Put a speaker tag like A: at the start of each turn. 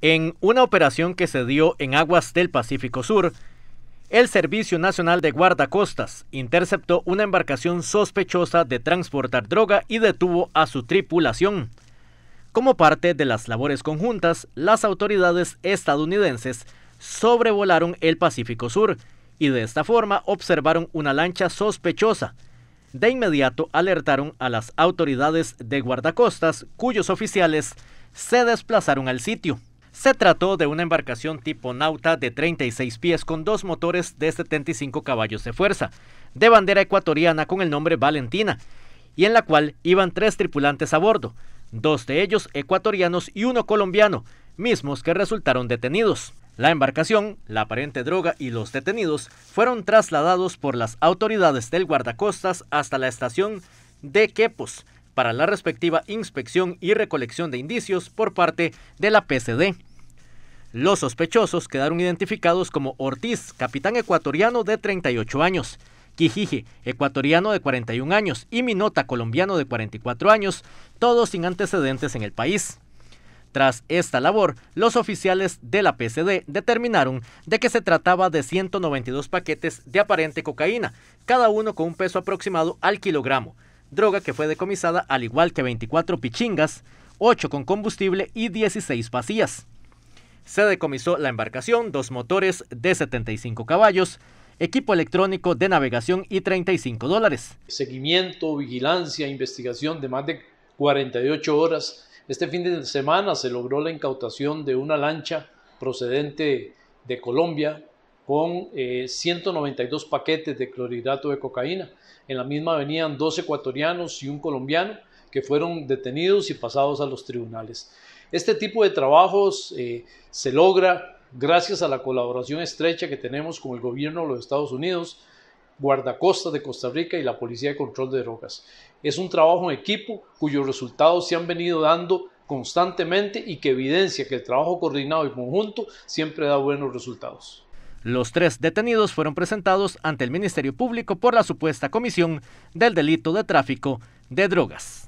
A: En una operación que se dio en aguas del Pacífico Sur, el Servicio Nacional de Guardacostas interceptó una embarcación sospechosa de transportar droga y detuvo a su tripulación. Como parte de las labores conjuntas, las autoridades estadounidenses sobrevolaron el Pacífico Sur y de esta forma observaron una lancha sospechosa. De inmediato alertaron a las autoridades de guardacostas cuyos oficiales se desplazaron al sitio. Se trató de una embarcación tipo nauta de 36 pies con dos motores de 75 caballos de fuerza, de bandera ecuatoriana con el nombre Valentina, y en la cual iban tres tripulantes a bordo, dos de ellos ecuatorianos y uno colombiano, mismos que resultaron detenidos. La embarcación, la aparente droga y los detenidos fueron trasladados por las autoridades del guardacostas hasta la estación de Quepos, para la respectiva inspección y recolección de indicios por parte de la PCD. Los sospechosos quedaron identificados como Ortiz, capitán ecuatoriano de 38 años, Quijije, ecuatoriano de 41 años, y Minota, colombiano de 44 años, todos sin antecedentes en el país. Tras esta labor, los oficiales de la PCD determinaron de que se trataba de 192 paquetes de aparente cocaína, cada uno con un peso aproximado al kilogramo, droga que fue decomisada al igual que 24 pichingas, 8 con combustible y 16 vacías. Se decomisó la embarcación, dos motores de 75 caballos, equipo
B: electrónico de navegación y 35 dólares. Seguimiento, vigilancia, investigación de más de 48 horas. Este fin de semana se logró la incautación de una lancha procedente de Colombia con 192 eh, paquetes de clorhidrato de cocaína. En la misma venían dos ecuatorianos y un colombiano que fueron detenidos y pasados a los tribunales. Este tipo de trabajos eh, se logra gracias a la colaboración estrecha que tenemos con el gobierno de los Estados Unidos, guardacostas de Costa Rica y la Policía de Control de Drogas. Es un trabajo en equipo cuyos resultados se han venido dando constantemente y que evidencia que el trabajo coordinado y conjunto siempre da buenos resultados.
A: Los tres detenidos fueron presentados ante el Ministerio Público por la supuesta comisión del delito de tráfico de drogas.